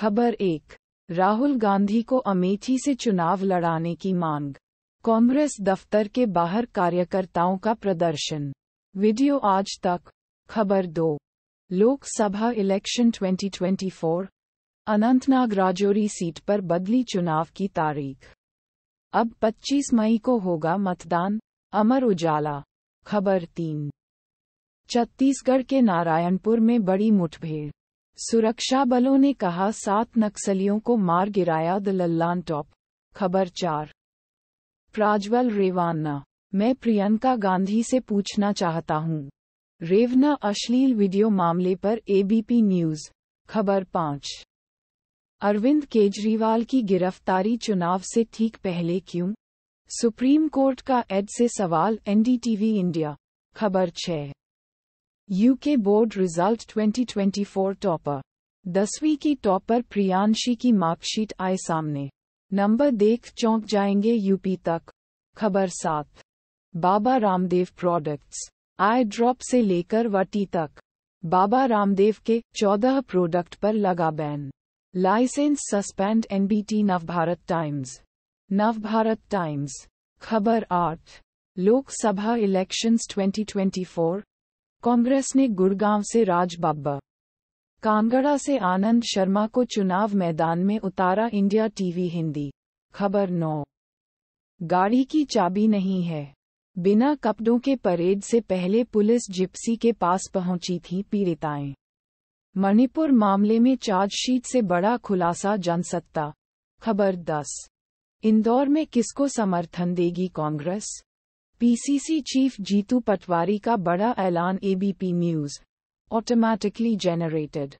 खबर एक राहुल गांधी को अमेठी से चुनाव लड़ाने की मांग कांग्रेस दफ्तर के बाहर कार्यकर्ताओं का प्रदर्शन वीडियो आज तक खबर दो लोकसभा इलेक्शन 2024 अनंतनाग राजौरी सीट पर बदली चुनाव की तारीख अब 25 मई को होगा मतदान अमर उजाला खबर तीन छत्तीसगढ़ के नारायणपुर में बड़ी मुठभेड़ सुरक्षा बलों ने कहा सात नक्सलियों को मार गिराया द लल्लान टॉप खबर चार प्राज्वल रेवान्ना मैं प्रियंका गांधी से पूछना चाहता हूं रेवना अश्लील वीडियो मामले पर एबीपी न्यूज खबर पाँच अरविंद केजरीवाल की गिरफ्तारी चुनाव से ठीक पहले क्यों सुप्रीम कोर्ट का एड से सवाल एनडीटीवी इंडिया खबर छः यूके बोर्ड रिजल्ट 2024 टॉपर दसवीं की टॉपर प्रियांशी की मार्कशीट आए सामने नंबर देख चौंक जाएंगे यूपी तक खबर सात Baba Ramdev products eye drop से लेकर वटी तक बाबा रामदेव के 14 प्रोडक्ट पर लगा ban license suspend NBT Navbharat Times Navbharat Times खबर आठ लोकसभा इलेक्शंस 2024 कांग्रेस ने गुड़गांव से राज बाबा कांगड़ा से आनंद शर्मा को चुनाव मैदान में उतारा इंडिया टीवी हिंदी खबर नौ गाड़ी की चाबी नहीं है बिना कपड़ों के परेड से पहले पुलिस जिप्सी के पास पहुंची थी पीड़िताएं मणिपुर मामले में चार्जशीट से बड़ा खुलासा जनसत्ता खबर दस इंदौर में किसको समर्थन देगी कांग्रेस पीसीसी चीफ जीतू पटवारी का बड़ा ऐलान एबीपी न्यूज ऑटोमैटिकली जेनरेटेड